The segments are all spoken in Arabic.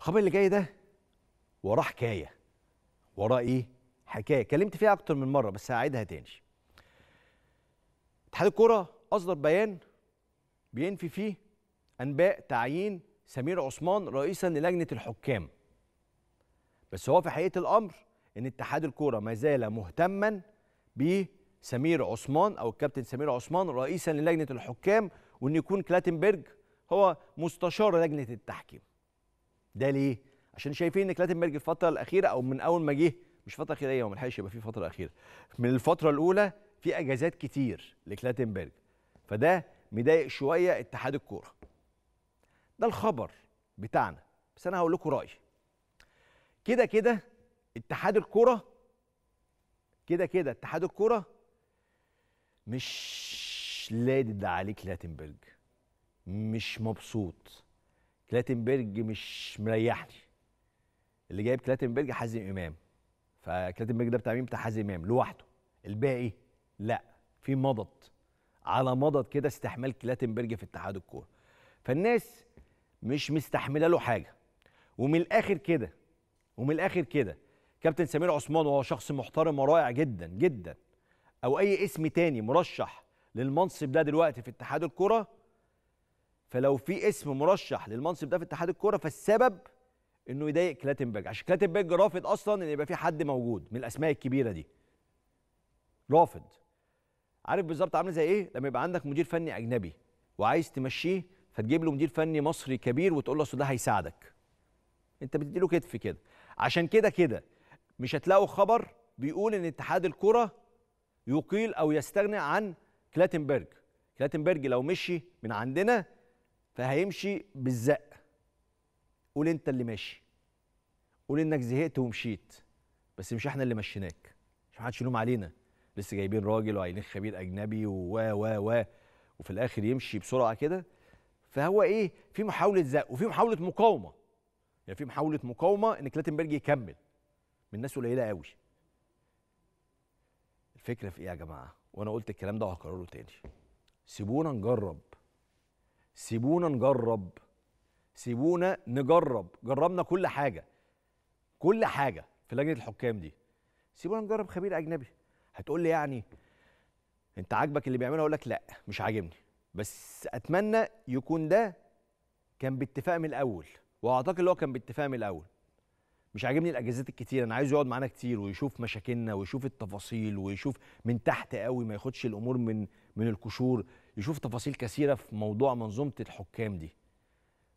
الخبر اللي جاي ده وراه حكايه وراه ايه حكايه اتكلمت فيها اكتر من مره بس هعيدها تاني اتحاد الكوره اصدر بيان بينفي فيه انباء تعيين سمير عثمان رئيسا للجنه الحكام بس هو في حقيقه الامر ان اتحاد الكوره ما زال مهتما بسمير عثمان او الكابتن سمير عثمان رئيسا للجنه الحكام وان يكون كلاتنبرج هو مستشار لجنه التحكيم ده ليه؟ عشان شايفين ان كلاتنبرج الفتره الاخيره او من اول ما جه مش فتره اخيره وما لحقش يبقى في فتره اخيره من الفتره الاولى في اجازات كتير لكلاتنبرج فده مضايق شويه اتحاد الكوره ده الخبر بتاعنا بس انا هقول لكم رايي كده كده اتحاد الكوره كده كده اتحاد الكوره مش لادد عليك لاتنبرج مش مبسوط كلاتنبرج مش مريحني اللي جايب كلاتنبرج حازم امام فكلاتنبرج ده بتاع مين بتاع حازم امام لوحده الباقي إيه؟ لا في مضض على مضض كده استحمال كلاتنبرج في اتحاد الكوره فالناس مش مستحمله له حاجه ومن الاخر كده ومن الاخر كده كابتن سمير عثمان وهو شخص محترم ورائع جدا جدا او اي اسم تاني مرشح للمنصب ده دلوقتي في اتحاد الكره فلو في اسم مرشح للمنصب ده في اتحاد الكوره فالسبب انه يضايق كلاتنبرج عشان كلاتنبرج رافض اصلا ان يبقى في حد موجود من الاسماء الكبيره دي رافض عارف بالظبط عامل زي ايه لما يبقى عندك مدير فني اجنبي وعايز تمشيه فتجيب له مدير فني مصري كبير وتقول له اصل ده هيساعدك انت بتدي له كتف كده عشان كده كده مش هتلاقوا خبر بيقول ان اتحاد الكره يقيل او يستغني عن كلاتنبرج كلاتنبرج لو مشي من عندنا فهيمشي بالزق قول انت اللي ماشي قول انك زهقت ومشيت بس مش احنا اللي مشيناك مش محدش يلوم علينا لسه جايبين راجل وعينين خبير اجنبي و و و وفي الاخر يمشي بسرعه كده فهو ايه في محاوله زق وفي محاوله مقاومه يعني في محاوله مقاومه ان كلاتنبرج يكمل من ناس قليله قوي الفكره في ايه يا جماعه وانا قلت الكلام ده وهكرره تاني سيبونا نجرب سيبونا نجرب سيبونا نجرب جربنا كل حاجه كل حاجه في لجنه الحكام دي سيبونا نجرب خبير اجنبي هتقول لي يعني انت عاجبك اللي بيعمله اقول لك لا مش عاجبني بس اتمنى يكون ده كان باتفاق من الاول واعتقد اللي هو كان باتفاق من الاول مش عاجبني الاجازات الكتير انا عايزه يقعد معانا كتير ويشوف مشاكلنا ويشوف التفاصيل ويشوف من تحت قوي ما ياخدش الامور من من القشور يشوف تفاصيل كثيره في موضوع منظومه الحكام دي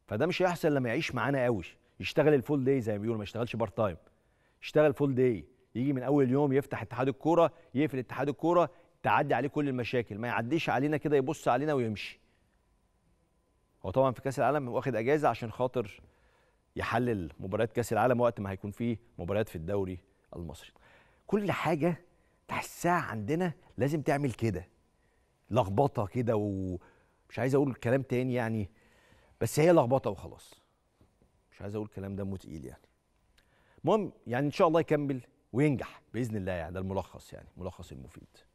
فده مش هيحصل لما يعيش معانا قوي يشتغل الفول داي زي ما بيقولوا ما يشتغلش بار تايم يشتغل فول داي يجي من اول يوم يفتح اتحاد الكوره يقفل اتحاد الكوره تعدي عليه كل المشاكل ما يعديش علينا كده يبص علينا ويمشي هو طبعا في كاس العالم واخد اجازه عشان خاطر يحلل مباريات كاس العالم وقت ما هيكون فيه مباريات في الدوري المصري كل حاجه تحسها عندنا لازم تعمل كده لخبطه كده ومش عايز اقول كلام تاني يعني بس هي لخبطه وخلاص مش عايز اقول كلام دمه متقيل يعني المهم يعني ان شاء الله يكمل وينجح باذن الله يعني ده الملخص يعني ملخص المفيد